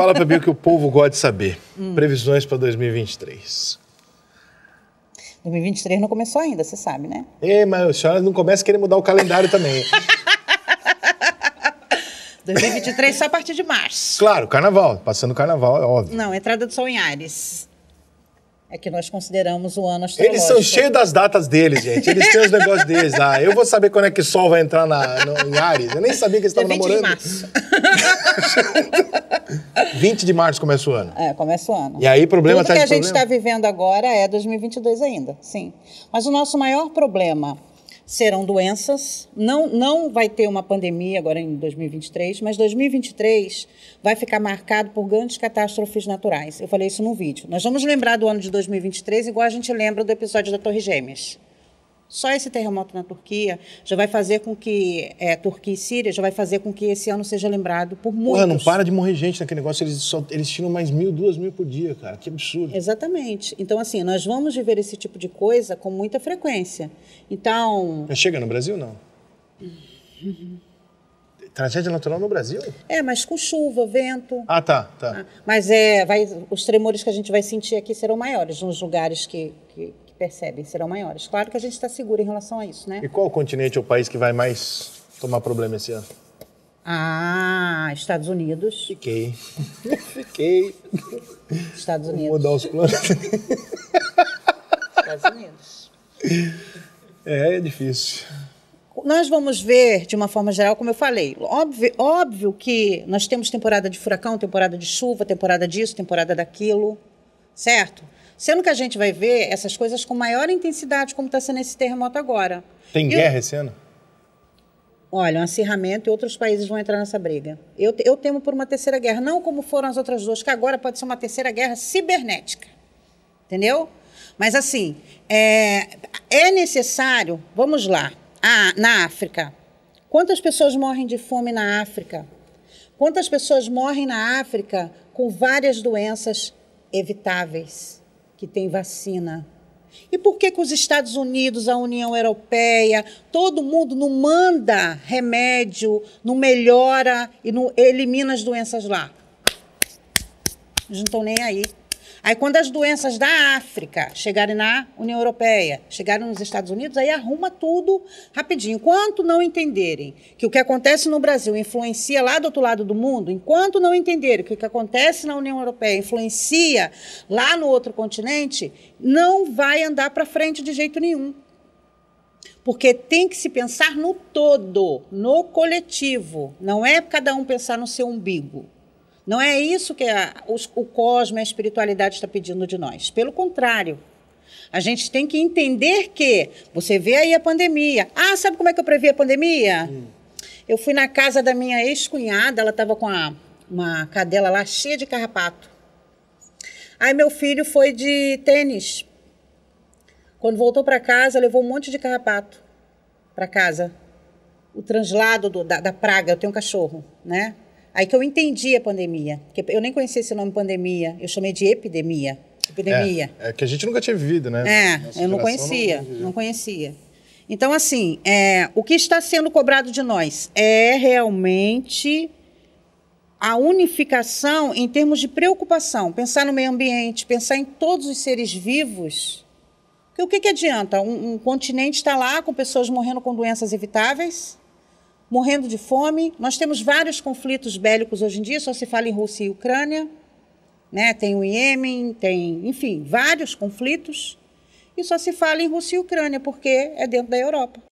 Fala para mim o que o povo gosta de saber. Hum. Previsões para 2023. 2023 não começou ainda, você sabe, né? É, mas a senhora não começa querendo mudar o calendário também. 2023 só a partir de março. Claro, carnaval. Passando carnaval, é óbvio. Não, entrada do sol em Ares. É que nós consideramos o ano astrológico. Eles são cheios das datas deles, gente. Eles têm os negócios deles. lá ah, eu vou saber quando é que o Sol vai entrar na, no, em Ares. Eu nem sabia que eles estavam namorando. 20 de março. 20 de março começa o ano. É, começa o ano. E aí, problema Tudo tá que a gente está vivendo agora é 2022 ainda, sim. Mas o nosso maior problema serão doenças. Não, não vai ter uma pandemia agora em 2023, mas 2023 vai ficar marcado por grandes catástrofes naturais. Eu falei isso no vídeo. Nós vamos lembrar do ano de 2023 igual a gente lembra do episódio da Torre Gêmeas. Só esse terremoto na Turquia já vai fazer com que é, Turquia e Síria já vai fazer com que esse ano seja lembrado por muitos. Ué, não para de morrer gente naquele negócio. Eles, só, eles tiram mais mil, duas mil por dia, cara. Que absurdo. Exatamente. Então, assim, nós vamos viver esse tipo de coisa com muita frequência. Então... Já chega no Brasil, não? Tragédia natural no Brasil? É, mas com chuva, vento. Ah, tá, tá. Ah, mas é, vai, os tremores que a gente vai sentir aqui serão maiores nos lugares que, que, percebem serão maiores. Claro que a gente está seguro em relação a isso, né? E qual o continente é ou país que vai mais tomar problema esse ano? Ah, Estados Unidos. Fiquei. Fiquei. Estados Unidos. Vou mudar os planos. Estados Unidos. É, é difícil. Nós vamos ver, de uma forma geral, como eu falei, óbvio, óbvio que nós temos temporada de furacão, temporada de chuva, temporada disso, temporada daquilo, certo? Sendo que a gente vai ver essas coisas com maior intensidade, como está sendo esse terremoto agora. Tem guerra esse ano? Olha, um acirramento e outros países vão entrar nessa briga. Eu, eu temo por uma terceira guerra, não como foram as outras duas, que agora pode ser uma terceira guerra cibernética. Entendeu? Mas, assim, é, é necessário. Vamos lá. Ah, na África. Quantas pessoas morrem de fome na África? Quantas pessoas morrem na África com várias doenças evitáveis? que tem vacina. E por que, que os Estados Unidos, a União Europeia, todo mundo não manda remédio, não melhora e não elimina as doenças lá? Eles não estão nem aí. Aí quando as doenças da África chegarem na União Europeia, chegarem nos Estados Unidos, aí arruma tudo rapidinho. Enquanto não entenderem que o que acontece no Brasil influencia lá do outro lado do mundo, enquanto não entenderem que o que acontece na União Europeia influencia lá no outro continente, não vai andar para frente de jeito nenhum. Porque tem que se pensar no todo, no coletivo. Não é cada um pensar no seu umbigo. Não é isso que a, os, o cosmo, a espiritualidade está pedindo de nós. Pelo contrário, a gente tem que entender que você vê aí a pandemia. Ah, sabe como é que eu previ a pandemia? Hum. Eu fui na casa da minha ex-cunhada, ela estava com a, uma cadela lá cheia de carrapato. Aí meu filho foi de tênis. Quando voltou para casa, levou um monte de carrapato para casa. O translado do, da, da praga, eu tenho um cachorro, né? Aí que eu entendi a pandemia. Porque eu nem conhecia esse nome pandemia, eu chamei de epidemia. Epidemia. É, é que a gente nunca tinha vivido, né? É, Nossa eu não conhecia, não, não, conhecia. Então, assim, é, o que está sendo cobrado de nós é realmente a unificação em termos de preocupação, pensar no meio ambiente, pensar em todos os seres vivos. Porque o que, que adianta? Um, um continente está lá com pessoas morrendo com doenças evitáveis, morrendo de fome. Nós temos vários conflitos bélicos hoje em dia, só se fala em Rússia e Ucrânia. Né? Tem o Iêmen, tem, enfim, vários conflitos. E só se fala em Rússia e Ucrânia, porque é dentro da Europa.